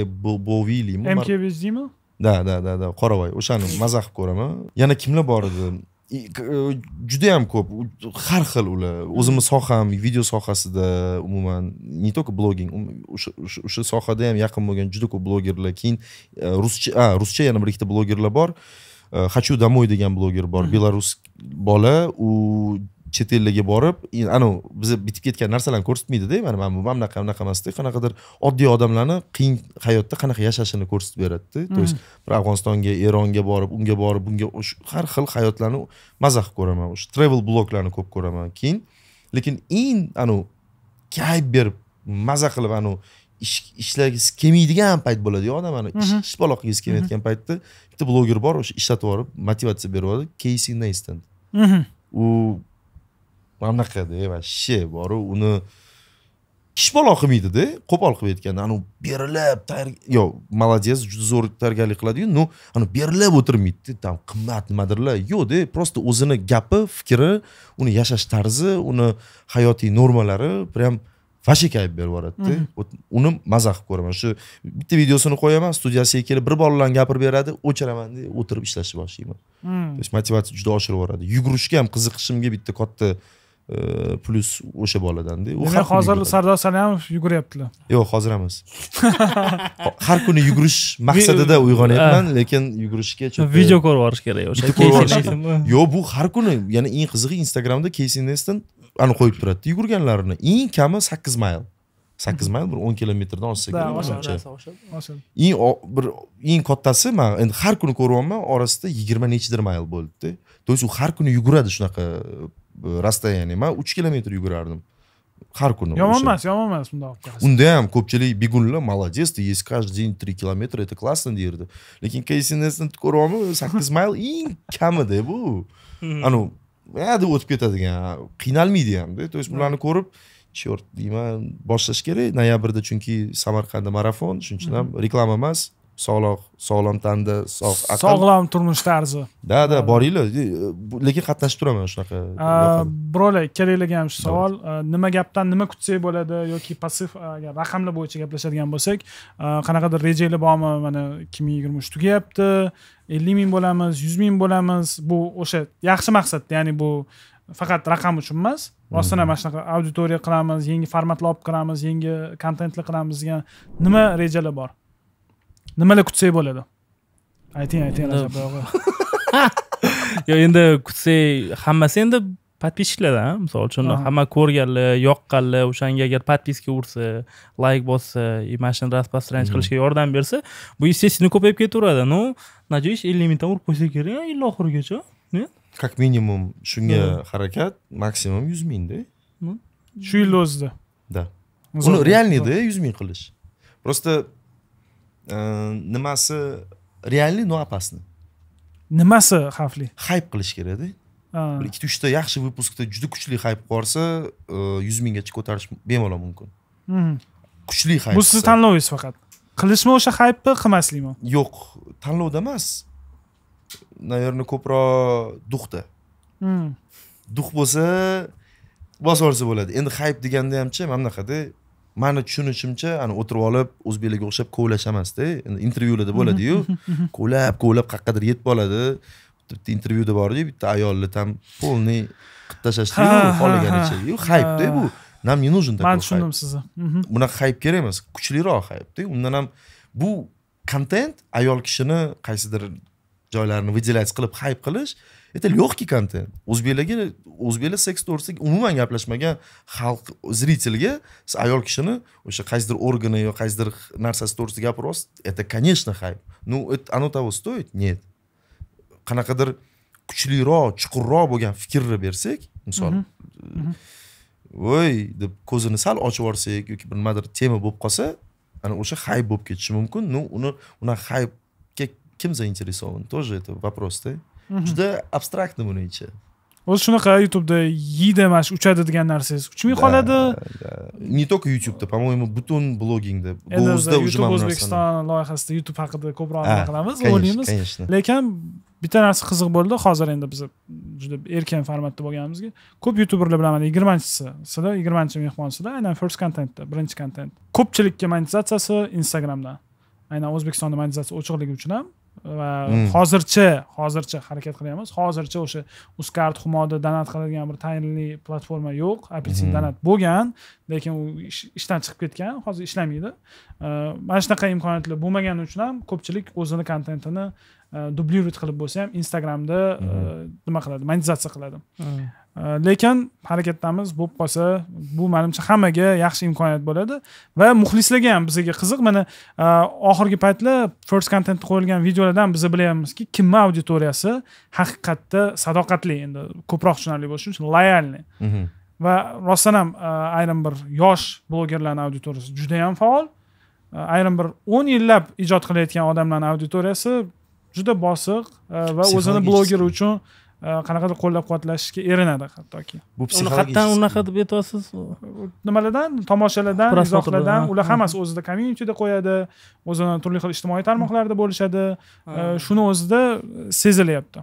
A: bovilimi mkvz deymi да да да да qoravoy o'shani maza qilib ko'raman yana kimlar bor edi Э, juda ham ko'p har xil ular o'zimni soham video sohasida umuman не только blogging o'sha sohada ham yaqin bo'lgan juda ko'p blogerlar keyin э, ruscha a ruscha yana bir ikkita blogerlar bor э, хочу домой degan bloger bor belarus bola u chet ellarga borib anavi biza bitib ketgan narsalarni ko'rsatmaydida mana mana bu mana bunaqa bunaqa emasda qanaqadir oddiy odamlarni qiyin hayotda qanaqa yashashini ko'rsatib beradida то hmm. есть bir afg'onistonga eronga borib unga borib bunga har xil hayotlarni qilib ko'raman o'sha travel bloglarni ko'p ko'raman keyin lekin eng anavi kayf berib mazza qilib anavi ish ishlagisi kelmaydigan payt bo'ladiyu odam ana ish mhm. balo qilgisi kelmayotgan paytda bitta bloger bor o'sha ishlatib yuborib motivatsiya berib yuboradi keysi neyston mhm. u mana bunaqada va boru uni ish balo qilmaydida qo'pol qilib aytganda anavi berilib yo молодец juda zo'r tayyorgarlik qiladiyu ну ani berilib o'tirmaydida там qimmat nimadirlar yo'qda просто o'zini gapi fikri uni yashash tarzi uni hayotiy normalari прям vashika aytib berib yuboradida mm-hmm. uni mazza qilib ko'raman shu bitta videosini qo'yaman studiyasiga kelib bir bor bilan gapirib beradi o'chiraman o'tirib ishlashni boshlayman то mm. есть motivatsiya juda oshirib yuboradi yugurishga ham qiziqishimga bitta katta plyus o'sha boladanda u demak hozir
B: sardor salamov yuguryaptilar
A: yo'q hozir emas har kuni yugurish maqsadida uyg'onyapman ah. lekin yugurishga video ko'rib yuborish kerak o'sha yo'q bu har kuni yana eng qizig'i instagramda keysi nestin ani qo'yib turadi yugurganlarini eng kami sakkiz mayl sakkiz mayl bir o'n kilometrdan oshsa kerak o'sha eng bir eng kattasi man endi har kuni ko'ryapman orasida yigirma nechidir mayl bo'ldida то есть u har kuni yuguradi shunaqa расстояние man uch kilometr yugurardim har kuni yomon emas
B: yomon emas bundoq
A: unda ham ko'pchilik begunlar молодец ты есть каждый день три километра это классно derdi lekin ksnsni ko'ryapman sakkiz mayl eng kamida bu anavi deb o'tib ketadigan qiynalmaydi hamda то есть bularni ko'rib черт deyman boshlash kerak noyabrda chunki samarqandda marafon shuning uchun ham reklama emas sog'lom sog'lom tanda sog'lom
B: turmush tarzi
A: да да boringlar lekin qatnashib turaman shunaqa
B: birovlar ikkalanglarga ham shu savol nima gapdan nima kutsak bo'ladi yoki passiv agar raqamlar bo'yicha gaplashadigan bo'lsak qanaqadir rejanglar bormi mana ikki ming yigirma uch tugayapti ellik ming bo'lamiz yuz ming bo'lamiz bu o'sha yaxshi maqsadda ya'ni bu faqat raqam uchun emas hmm. rostdan ham mana shunaqa auditoriya qilamiz yangi formatlar olib kiramiz yangi kontentlar qilamiz degan nima rejalar bor nimalar kutsak bo'ladi ayting ayting rajab
C: yo'q endi kutsak hammasi endi подписчикlardan misol uchun hamma ko'rganlar yoqqanlar o'shanga agar подписка ursa layk bossa и mana shuni распространять qilishga yordam bersa bu естественно ko'payib ketaveradi ну надеюсь ellikmingdan urib qo'ysa kerak yil
B: oxirigacha
A: как минимум shunga harakat maksimum yuz mingda
B: shu yilni o'zida
A: да uni реальныйda yuz ming qilish просто Э, nimasi реальный но опасный nimasi xavfli hayp qilish kerakda bir ikkita uchta yaxshi выпускda juda kuchli hayp qilib e, yuz minggacha ko'tarish bemalol mumkin mhm. kuchli hayp bu sizni tanlovingiz faqat qilishmi o'sha haypni qilmaslikmi yo'q tanlovda emas наверное ko'proq duxda hmm. duh bo'lsa bosib yuborsa bo'ladi endi hayp deganda hamchi mana bunaqada mani tushunishimcha ani o'tirib olib o'zbeklarga o'xshab kovlash emasda intervyularda bo'ladiyu kovlab kovlab qayeqqadir yetib oladi bitta intervyuda bordiyu bitta ayolni там полный qilib tashlashdiyu xohlaganicha haypda bu нам не нужен man tushundim sizni mhm. bunaqa hayp kerak emas kuchliroq haypda undan ham bu kontent ayol kishini qaysidir joylarini выделять qilib hayp qilish это легкий контент o'zbeklarga o'zbeklar seks to'g'risida umuman gaplashmagan xalq зрителga siz ayol kishini o'sha qaysidir organi yo qaysidir narsasi to'g'risida gapiryapsiz это конечно хайп ну это оно того стоит нет qanaqadir kuchliroq chuqurroq bo'lgan fikrni bersak misol voy deb ko'zini sal ochib yuborsak yoki bir nimadir tema bo'lib qolsa ana o'sha hayp bo'lib ketishi mumkin ну uni unaqa hayp kim заинтересован тоже это вопросда да juda abstraktni buningcha
B: o'zi shunaqa youtubeda yeydi mana shu uchadi degan narsangiz uchmay qoladi
A: не только youtubeda по моему butun bloggingda bu youtube o'zbekiston
B: loyihasida youtube haqida ko'proq ah, qilamiz o'ylaymiz lekin bitta narsa qiziq bo'ldi hozir endi biz juda erkin formatda bo'lganimizga ko'p youtuberlar bilaman yigirmanchisi sizlar yigirmanchi mehmonsizlar aynan first contentda birinchi kontent ko'pchilikka monetizatsiyasi instagramdan aynan o'zbekistonda monetizatsiya ochiqligi uchun ham va hmm. hozircha hozircha harakat qilyapmiz hozircha o'sha uzcard humoda donat qiladigan bir tayinli platforma yo'q apelsin hmm. donat bo'lgan lekin u ishdan chiqib ketgan hozir ishlamaydi mana shunaqa imkoniyatlar bo'lmagani uchun ham ko'pchilik o'zini kontentini dublirovat e, qilib bo'lsa ham instagramda e, hmm. nima qiladi monetizatsiya qiladi Э, lekin harakatdamiz bo'lib qolsa bu manimcha hammaga yaxshi imkoniyat bo'ladi va muxlislarga ham bizga qiziq mana e, oxirgi paytlar first content qo'yilgan videolardan biz bilyapmizki kimni auditoriyasi haqiqatda sadoqatli endi ko'proq tushunarli bo'lishi uchun loyalniy mhm. va rostdan ham e, ayrim bir yosh blogerlarni auditoriyasi juda ham faol e, ayrim bir o'n yillab ijod qilayotgan odamlarni auditoriyasi juda bosiq va o'zini blogeri uchun Э, qanaqadir qo'llab quvvatlashga erinadi hattoki bu uni unaqa deb aytyapsiz nimalardan tomoshalardan izohlardan ular hammasi o'zida kommunitida qo'yadi o'zini turli xil ijtimoiy tarmoqlarda bo'lishadi э, shuni o'zida
A: sezilyapti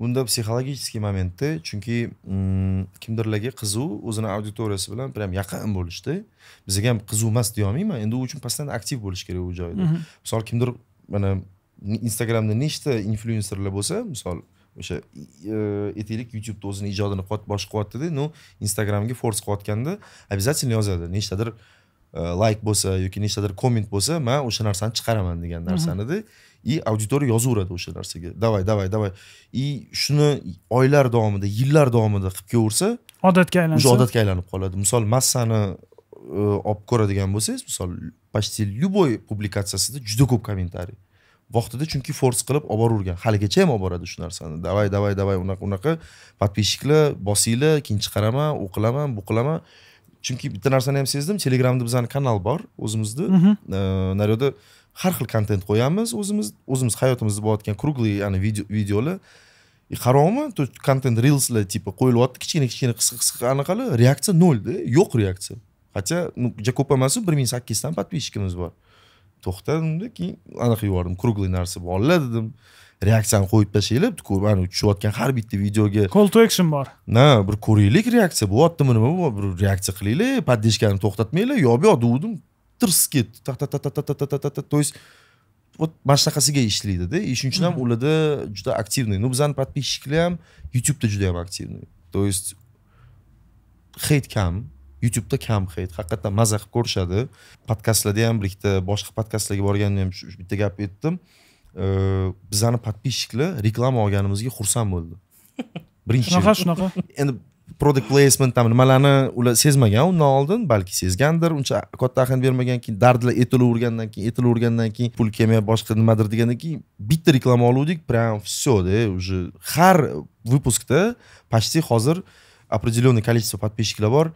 A: bunda psixologический momentda chunki mm, kimdirlarga qiziq o'zini auditoriyasi bilan прям yaqin bo'lishdi bizaga ham qiziq emas deyolmayman endi u uchun постоянно aktiv bo'lish kerak u joyda mhm. misol kimdir mana instagramda nechta influencerlar bo'lsa misol o'sha aytaylik e, youtubeni o'zini ijodini bosh qilyaptida ну instagramga fors qilayotganda обязательно yozadi nechtadir e, layk bo'lsa yoki nechtadir komment bo'lsa man o'sha narsani chiqaraman degan narsanida и auditoriya yozaveradi o'sha narsaga давай давай давай и shuni oylar davomida yillar davomida qilib kelaversa odatga aylansa уже odatga aylanib qoladi misol massani e, olib ko'radigan bo'lsangiz misol почти любой publikatsiyasida juda ko'p kommentariy vaqtida chunki fors qilib olib boravergan haligacha ham olib boradi shu narsani davay davay davay unaqa unaqa подписчиклар bosinglar keyin chiqaraman u qilaman bu qilaman chunki bitta narsani ham sezdim telegramda bizani kanal bor o'zimizni mhm. naryoqda har xil kontent qo'yamiz o'zimiz o'zimiz hayotimizda bo'layotgan круглый ani videolar и e, qarayapman kontent reelslar типа qo'yilyapti kichkina kichkina qisqa qisqa anaqalar reaksiya nolda yo'q reaksiya хотя ну juda ko'p emasu bir ming sakkizdan подписчикimiz bor to'xtadim keyin anaqa yubordim круглый narsa bolalar dedim reaksiyani qo'yib tashlanglar bitta mana tushayotgan har bitta videoga call to action bor na bir ko'raylik reaksiya bo'lyaptimi nima bu bir reaksiya qilinglar поддержкаni to'xtatmanglar yo bu yoq degandim tirs ketdi ta ta ta ta ta ta ta ta ta то есть вот mana shunaqasiga ishlaydida и shuning uchun ham ularda juda aktivniy ну bizani подписчиклар ham youtubeda juda ham aktivniy то есть heyt kam youtubeda kam hayt haqiqatdan mazza qilib ko'rishadi podkastlarda ham bir ikkita boshqa podkastlarga borganda ham bitta gapni aytdim bizani подписчикlar reklama olganimizga xursand bo'ldi birinchi shunaqa shunaqa endi product placement там nimalarni ular sezmagan undan oldin balki sezgandir uncha katta ahamiyat bermagan keyin dardlar aytilavergandan keyin aytilavergandan keyin pul kelmay boshqa nimadir degandan keyin bitta reklama oluvdik прям всеda уже har выпускda почти hozir определенный количество подписчиклар bor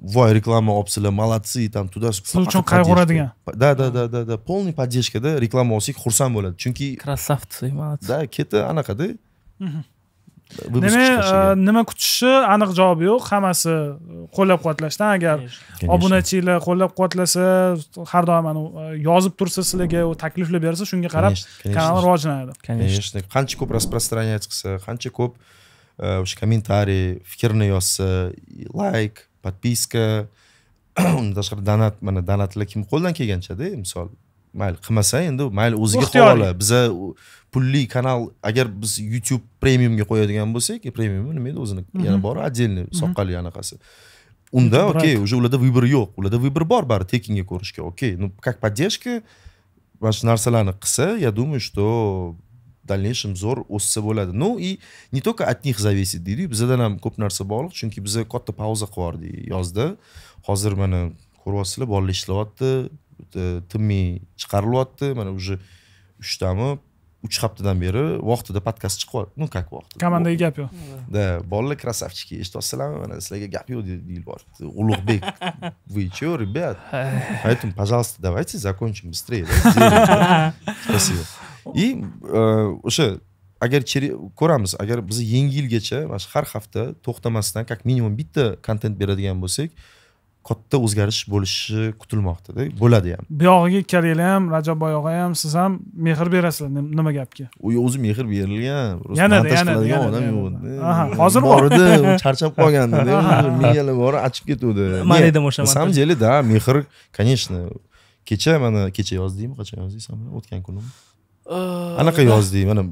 A: voy reklama olibsizlar молодцы там туда pul uchun qayg'uradigan да да да да да полный поддержкада reklama olsak xursand bo'ladi chunki красавцы молодцы да keti anaqada nima
B: nima kutishi aniq javobi yo'q hammasi qo'llab quvvatlashdan agar obunachilar qo'llab quvvatlasa har doim yozib tursa sizlarga u takliflar bersa shunga qarab kanal rivojlanadi конечно
A: qancha ko'p распространять qilsa qancha ko'p o'sha kommentariy fikrni yozsa layk подписка unda tashqari donat mana donatlar kim qo'ldan kelganchada misol mayli qilmasa endi mayli o'ziga havola biza pulli kanal agar biz youtube premiumga qo'yadigan bo'lsak e, premium nima edi o'zini mhm. yana bor отдельный mhm. soqqali anaqasi unda okey уже ularda выбор yo'q ularda выбор bor bari tekinga ko'rishga okey ну как поддержка mana shu narsalarni qilsa я думаю что дальнейшем zo'r o'ssa bo'ladi ну и не только от них зависит deydiyu bizadan ham ko'p narsa bog'liq chunki biza katta pauza yubordik yozda hozir mana ko'ryapsizlar bolalar ishlayapti tinmay chiqarilyapti mana уже uchtami uch haftadan beri vaqtida podkast chiqyapti ну как vaqt komandaga gap yo'q да bolalar krasavchiki eshityapsizlarmi mana sizlarga gap yo'q deyilyapti ulug'bek вы че ребят поэтому пожалуйста давайте закончим быстрее спасибо и o'sha э, agar ko'ramiz agar biz yangi yilgacha mana shu har hafta to'xtamasdan как minimum bitta kontent beradigan bo'lsak katta o'zgarish bo'lishi kutilmoqdada bo'ladi ham
B: buyog'iga ikkala ham rajab oyog'a ham siz ham mehr berasizlar nima gapga
A: u o'zi mehr berilgan yanada qiladigan odam yo'q hozir bor edi charchab qolgandi miyalari bor achib ketuvdi man edim o'sha na samom деле да mehr конечно kecha mana kecha yozdingmi qachon yozding o'tgan kuni anaqa yozding mana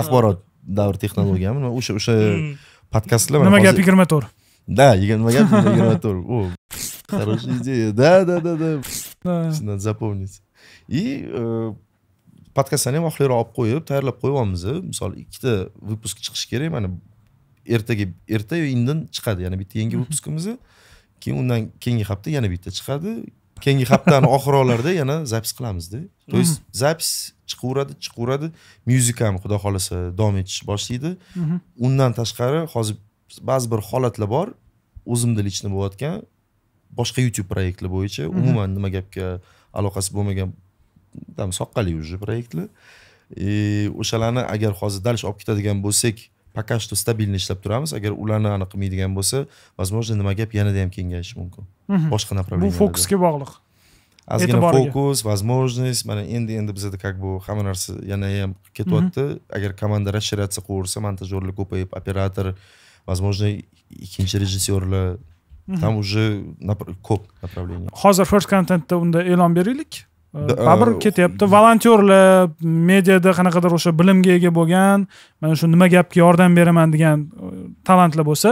A: axborot davr texnologiyami o'sha o'sha hmm. podkastlar nima gap yigirma to'rt Да, ягодномагомедов Магомедов О, хорошая идея. Да, да, да, да. Надо запомнить. И э, подкаст ham oxiriroq olib qo'yib tayyorlab qo'yyapmiz misol ikkita выпуск chiqishi kerak mana ertaga erta yo indin chiqadi yana bitta yangi выпускimiz keyin undan keyingi hafta yana bitta chiqadi keyingi haftani oxirroqlarida yana запись qilamizda то есть запись chiqaveradi chiqaveradi myuzika ham xudo xohlasa davom etish boshlaydi undan tashqari hozir ba'zi bir holatlar bor o'zimda лично bo'layotgan boshqa youtube proyektlar bo'yicha mhm. umuman nima gapga aloqasi bo'lmagan там soqqali уже proyektlar e, o'shalarni agar hozir дальше olib ketadigan bo'lsak пока что стабильно ishlab turamiz agar ularni anaqa qilmaydigan bo'lsa возможно nima gap yanada ham kengayishi mumkin mhm. boshqa направление bu fokusga bog'liq ozgina fokus возможность mana endi endi bizada как бы hamma narsa yana ham ketyapti mhm. agar komanda расширяться qilaversa montajyorlar ko'payib operator возможно, ikkinchi rejissyorlar там уже ko'p направление
B: hozir first contentda unda e'lon beraylik baribir э, э, ketyapti volontyorlar mediada qanaqadir o'sha bilimga ega bo'lgan mana shu nima gapga yordam beraman degan talantlar э, bo'lsa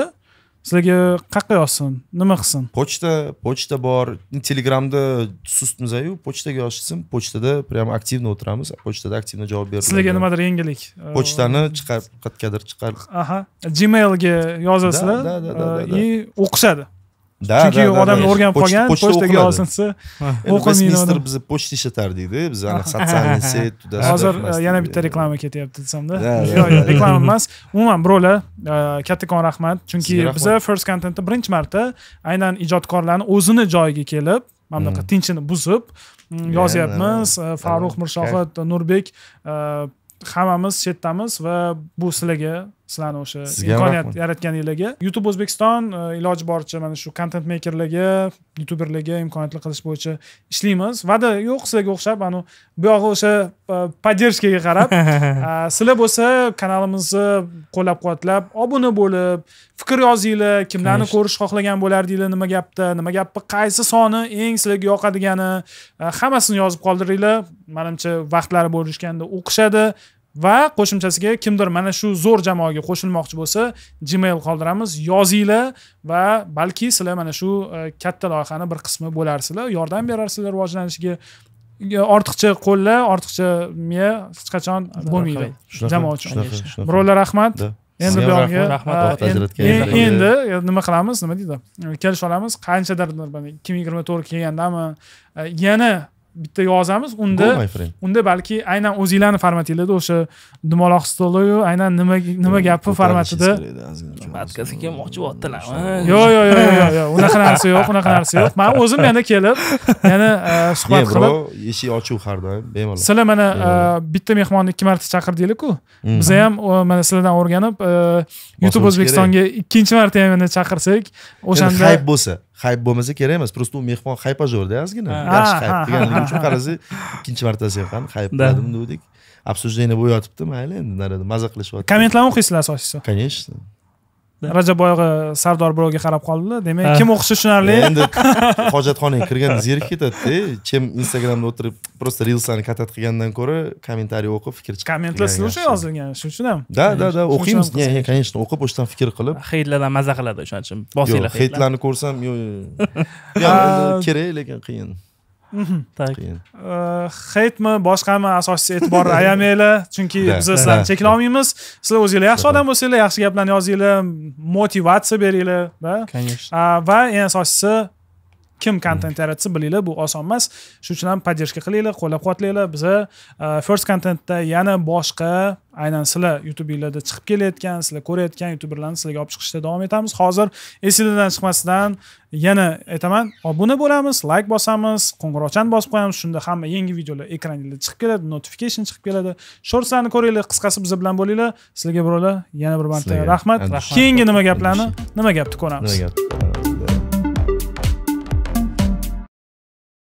B: sizlarga qayerqa yozsin
A: nima qilsin pochta pochta bor telegramda sustmizayu pochtaga yozishsin pochtada прям aktivно o'tiramiz pochtada aktivно javob beriladi sizlarga nimadir yengillik pochtani chiqarib qayergadir chiqarib
B: aha gmailga yozasizlar и o'qishadi
A: да chunki odamlar o'rganib qolgan pochtaga yozilsa o'qimaydi bizni pochta ishlatar deydi biz anaqa социальный сеть hozir e, yana
B: bitta reklama ketyapti desamda yo'q reklama emas umuman birovlar e, kattakon rahmat chunki biza first contentni birinchi marta aynan ijodkorlarni o'zini joyiga kelib mana bunaqa hmm. tinchini buzib mm, yozyapmiz e, farruh mirshohid nurbek hammamiz chetdamiz va bu sizlarga sizlarni o'sha imkoniyat yaratganinglarga youtube o'zbekiston e, iloji boricha mana shu kontent meykerlarga youtuberlarga imkoniyatli qilish bo'yicha ishlaymiz va'da yo'q sizlarga o'xshab anu buyog'i o'sha поддержкаga e, qarab e, sizlar bo'lsa kanalimizni qo'llab quvvatlab obuna bo'lib fikr yozinglar kimlarni ko'rish xohlagan bo'lardinglar nima gapda nima gapni qaysi soni eng sizlarga yoqadigani hammasini yozib qoldiringlar manimcha vaqtlari bo'lishganda o'qishadi va qo'shimchasiga kimdir mana shu zo'r jamoaga qo'shilmoqchi bo'lsa gmail qoldiramiz yozinglar va balki sizlar mana shu e, katta loyihani bir qismi bo'larsizlar yordam berarsizlar rivojlanishiga ortiqcha qo'llar ortiqcha miya hech qachon bo'lmaydi jamoa uchun birovlar rahmat endi bu yoqga e, e, endi nima qilamiz nima deydi kelisha olamiz qanchadir ikki ming yigirma to'rt kelgandami yana bitta yozamiz unda unda balki aynan o'zinglarni formatinglarda o'sha dumaloq stoloyu aynan nima nima gapi formatida
C: markazga kelmoqchi bo'lyaptilar yo'q yo'q yo'q yo'q
B: unaqa narsa yo'q unaqa narsa yo'q man o'zim yana kelib yana e, suhbat qilib
A: eshik ochiq har doim bemalol sizlar mana e,
B: bitta mehmonni ikki marta chaqirdinglarku mhm. biza ham e, mana sizlardan o'rganib youtube o'zbekistonga ikkinchi marta ham yana chaqirsak o'shanda hayp
A: bo'lsa hayp bo'lmasa kerak emas просто u mehmon hayb ajorda ozgina yaxshi hayp deganligi uchun qarasa ikkinchi martasi ham hayp qiladim devdik обсуждение bo'lib yotibdi mayli endi narada maza qilishyapti kommentlarni
B: o'qiysizlar asosiysi конечно boyagi sardor birovga qarab qoldida demak kim o'qishi tushunarli endi hojatxonaga kirganda zerikib
A: ketadida chem instagramda o'tirib просто reelslarni katat qilgandan ko'ra kommentariy o'qib fikr chiqib kommentlar sizlar uchun
B: yozilgan shuning uchun ham да да да o'qiymiz
A: не конечно o'qib o'shadan fikr qilib heytlardan maza qiladi o'shaning uchun bosinglar heytlarni ko'rsam yo'q kerak lekin qiyin так
B: heytmi boshqami asosiysi e'tibor ayamanglar chunki biz sizlarni cheklolmaymiz sizlar o'zinglar yaxshi odam bo'lsanglar yaxshi gaplarni yozinglar motivatsiya beringlar конечно va eng asosiysi kim kontent hmm. yaratsa bilinglar bu oson emas shuning uchun ham поддержка qilinglar qo'llab quvvatlanglar biza e, first contentda yana boshqa aynan sizlar youtubeinglarda chiqib kelayotgan sizlar ko'rayotgan youtuberlarni sizlarga olib chiqishda davom etamiz hozir esinglardan chiqmasdan yana aytaman obuna bo'lamiz layk bosamiz qo'ng'iroqchani bosib qo'yamiz shunda hamma yangi videolar ekraningizda chiqib keladi notification chiqib keladi shortslarni ko'ringlar qisqasi biz bilan bo'linglar sizlarga birovlar yana bir marta rahmat keyingi nima gaplarni nima gapni ko'ramiz nima